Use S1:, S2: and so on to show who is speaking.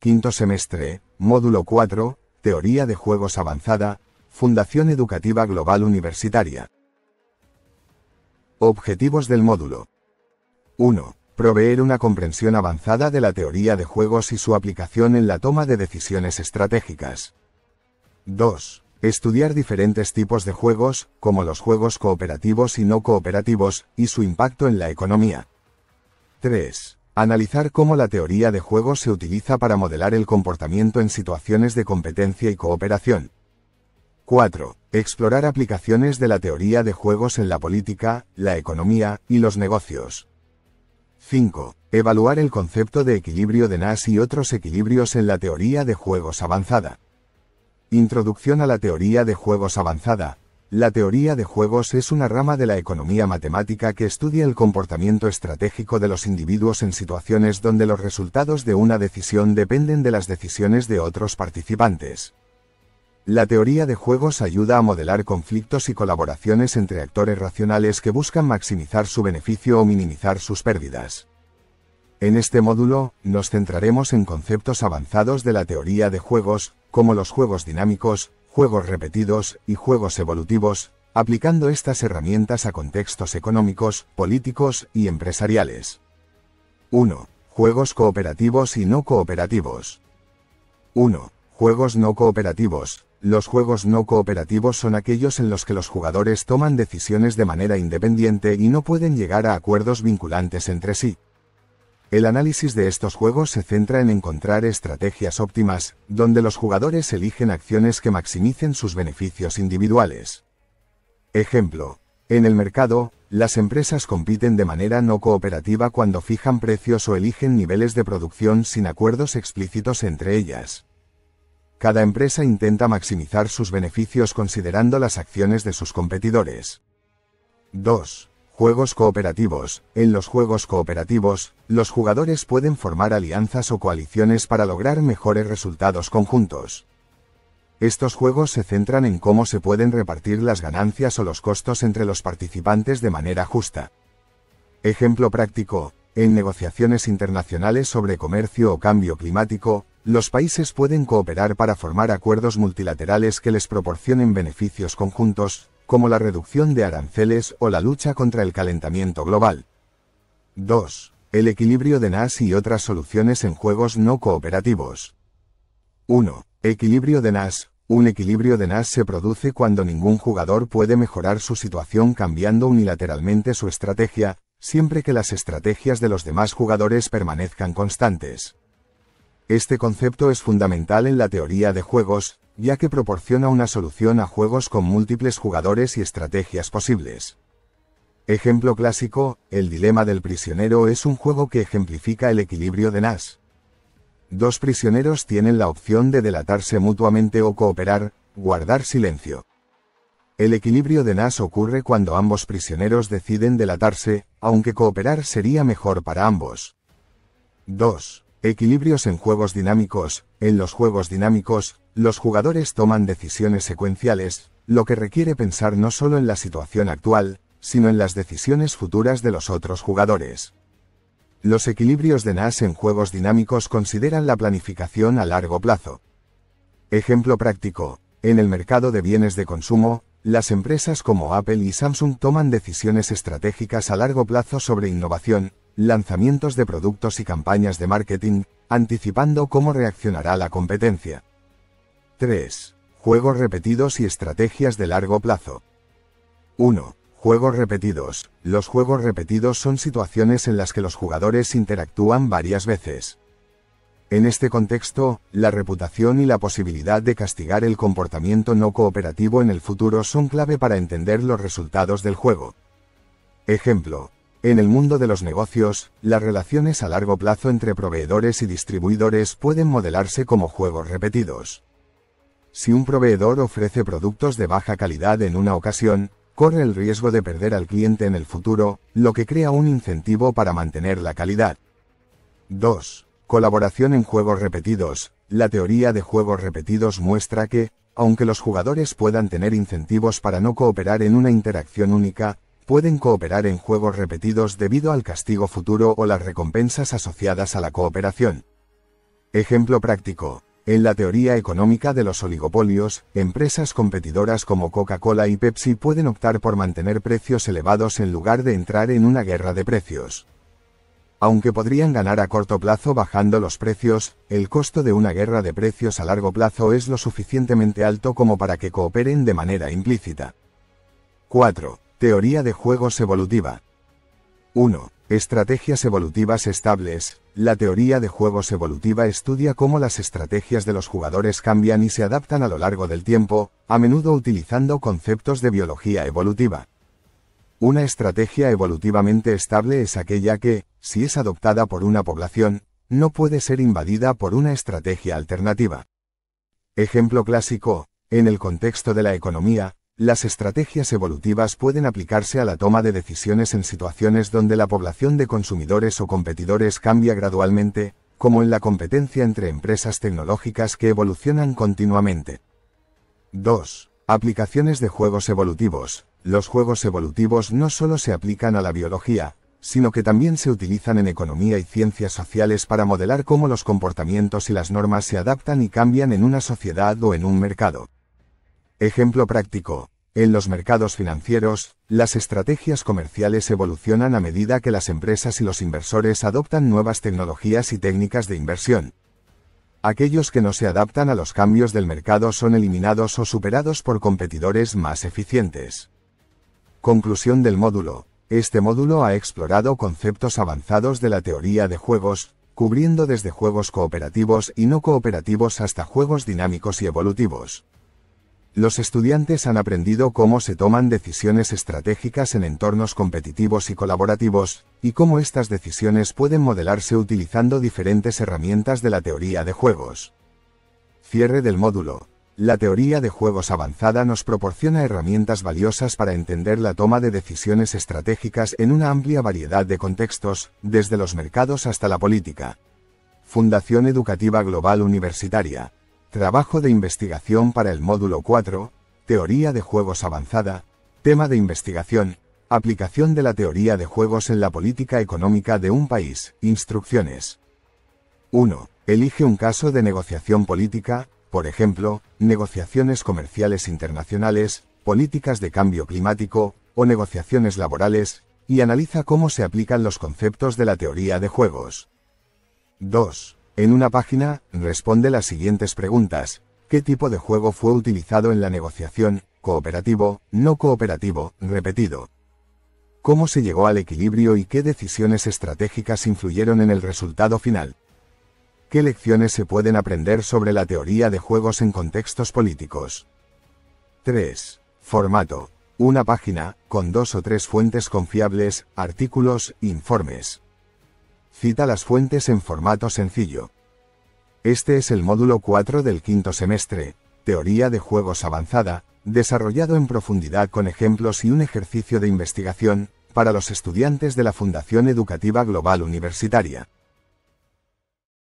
S1: Quinto semestre, módulo 4, Teoría de Juegos Avanzada, Fundación Educativa Global Universitaria. Objetivos del módulo. 1. Proveer una comprensión avanzada de la teoría de juegos y su aplicación en la toma de decisiones estratégicas. 2. Estudiar diferentes tipos de juegos, como los juegos cooperativos y no cooperativos, y su impacto en la economía. 3. Analizar cómo la teoría de juegos se utiliza para modelar el comportamiento en situaciones de competencia y cooperación. 4. Explorar aplicaciones de la teoría de juegos en la política, la economía y los negocios. 5. Evaluar el concepto de equilibrio de Nash y otros equilibrios en la teoría de juegos avanzada. Introducción a la teoría de juegos avanzada, la teoría de juegos es una rama de la economía matemática que estudia el comportamiento estratégico de los individuos en situaciones donde los resultados de una decisión dependen de las decisiones de otros participantes. La teoría de juegos ayuda a modelar conflictos y colaboraciones entre actores racionales que buscan maximizar su beneficio o minimizar sus pérdidas. En este módulo, nos centraremos en conceptos avanzados de la teoría de juegos, como los juegos dinámicos, juegos repetidos y juegos evolutivos, aplicando estas herramientas a contextos económicos, políticos y empresariales. 1. Juegos cooperativos y no cooperativos. 1. Juegos no cooperativos. Los juegos no cooperativos son aquellos en los que los jugadores toman decisiones de manera independiente y no pueden llegar a acuerdos vinculantes entre sí. El análisis de estos juegos se centra en encontrar estrategias óptimas, donde los jugadores eligen acciones que maximicen sus beneficios individuales. Ejemplo. En el mercado, las empresas compiten de manera no cooperativa cuando fijan precios o eligen niveles de producción sin acuerdos explícitos entre ellas. Cada empresa intenta maximizar sus beneficios considerando las acciones de sus competidores. 2. Juegos cooperativos. En los juegos cooperativos, los jugadores pueden formar alianzas o coaliciones para lograr mejores resultados conjuntos. Estos juegos se centran en cómo se pueden repartir las ganancias o los costos entre los participantes de manera justa. Ejemplo práctico, en negociaciones internacionales sobre comercio o cambio climático, los países pueden cooperar para formar acuerdos multilaterales que les proporcionen beneficios conjuntos, como la reducción de aranceles o la lucha contra el calentamiento global. 2. El equilibrio de NAS y otras soluciones en juegos no cooperativos. 1. Equilibrio de NAS. Un equilibrio de NAS se produce cuando ningún jugador puede mejorar su situación cambiando unilateralmente su estrategia, siempre que las estrategias de los demás jugadores permanezcan constantes. Este concepto es fundamental en la teoría de juegos, ya que proporciona una solución a juegos con múltiples jugadores y estrategias posibles. Ejemplo clásico, El Dilema del Prisionero es un juego que ejemplifica el equilibrio de Nash. Dos prisioneros tienen la opción de delatarse mutuamente o cooperar, guardar silencio. El equilibrio de Nash ocurre cuando ambos prisioneros deciden delatarse, aunque cooperar sería mejor para ambos. 2. Equilibrios en juegos dinámicos. En los juegos dinámicos, los jugadores toman decisiones secuenciales, lo que requiere pensar no solo en la situación actual, sino en las decisiones futuras de los otros jugadores. Los equilibrios de NAS en juegos dinámicos consideran la planificación a largo plazo. Ejemplo práctico, en el mercado de bienes de consumo, las empresas como Apple y Samsung toman decisiones estratégicas a largo plazo sobre innovación, lanzamientos de productos y campañas de marketing, anticipando cómo reaccionará la competencia. 3. Juegos repetidos y estrategias de largo plazo. 1. Juegos repetidos. Los juegos repetidos son situaciones en las que los jugadores interactúan varias veces. En este contexto, la reputación y la posibilidad de castigar el comportamiento no cooperativo en el futuro son clave para entender los resultados del juego. Ejemplo, en el mundo de los negocios, las relaciones a largo plazo entre proveedores y distribuidores pueden modelarse como juegos repetidos. Si un proveedor ofrece productos de baja calidad en una ocasión, corre el riesgo de perder al cliente en el futuro, lo que crea un incentivo para mantener la calidad. 2. Colaboración en juegos repetidos. La teoría de juegos repetidos muestra que, aunque los jugadores puedan tener incentivos para no cooperar en una interacción única, pueden cooperar en juegos repetidos debido al castigo futuro o las recompensas asociadas a la cooperación. Ejemplo práctico. En la teoría económica de los oligopolios, empresas competidoras como Coca-Cola y Pepsi pueden optar por mantener precios elevados en lugar de entrar en una guerra de precios. Aunque podrían ganar a corto plazo bajando los precios, el costo de una guerra de precios a largo plazo es lo suficientemente alto como para que cooperen de manera implícita. 4. Teoría de juegos evolutiva. 1. Estrategias evolutivas estables. La teoría de juegos evolutiva estudia cómo las estrategias de los jugadores cambian y se adaptan a lo largo del tiempo, a menudo utilizando conceptos de biología evolutiva. Una estrategia evolutivamente estable es aquella que, si es adoptada por una población, no puede ser invadida por una estrategia alternativa. Ejemplo clásico, en el contexto de la economía, las estrategias evolutivas pueden aplicarse a la toma de decisiones en situaciones donde la población de consumidores o competidores cambia gradualmente, como en la competencia entre empresas tecnológicas que evolucionan continuamente. 2. Aplicaciones de juegos evolutivos. Los juegos evolutivos no solo se aplican a la biología, sino que también se utilizan en economía y ciencias sociales para modelar cómo los comportamientos y las normas se adaptan y cambian en una sociedad o en un mercado. Ejemplo práctico. En los mercados financieros, las estrategias comerciales evolucionan a medida que las empresas y los inversores adoptan nuevas tecnologías y técnicas de inversión. Aquellos que no se adaptan a los cambios del mercado son eliminados o superados por competidores más eficientes. Conclusión del módulo. Este módulo ha explorado conceptos avanzados de la teoría de juegos, cubriendo desde juegos cooperativos y no cooperativos hasta juegos dinámicos y evolutivos. Los estudiantes han aprendido cómo se toman decisiones estratégicas en entornos competitivos y colaborativos, y cómo estas decisiones pueden modelarse utilizando diferentes herramientas de la teoría de juegos. Cierre del módulo. La teoría de juegos avanzada nos proporciona herramientas valiosas para entender la toma de decisiones estratégicas en una amplia variedad de contextos, desde los mercados hasta la política. Fundación Educativa Global Universitaria. Trabajo de investigación para el módulo 4, Teoría de Juegos Avanzada, tema de investigación, aplicación de la teoría de juegos en la política económica de un país, instrucciones. 1. Elige un caso de negociación política, por ejemplo, negociaciones comerciales internacionales, políticas de cambio climático, o negociaciones laborales, y analiza cómo se aplican los conceptos de la teoría de juegos. 2. En una página, responde las siguientes preguntas. ¿Qué tipo de juego fue utilizado en la negociación, cooperativo, no cooperativo, repetido? ¿Cómo se llegó al equilibrio y qué decisiones estratégicas influyeron en el resultado final? ¿Qué lecciones se pueden aprender sobre la teoría de juegos en contextos políticos? 3. Formato. Una página, con dos o tres fuentes confiables, artículos, informes. Cita las fuentes en formato sencillo. Este es el módulo 4 del quinto semestre, Teoría de Juegos Avanzada, desarrollado en profundidad con ejemplos y un ejercicio de investigación, para los estudiantes de la Fundación Educativa Global Universitaria.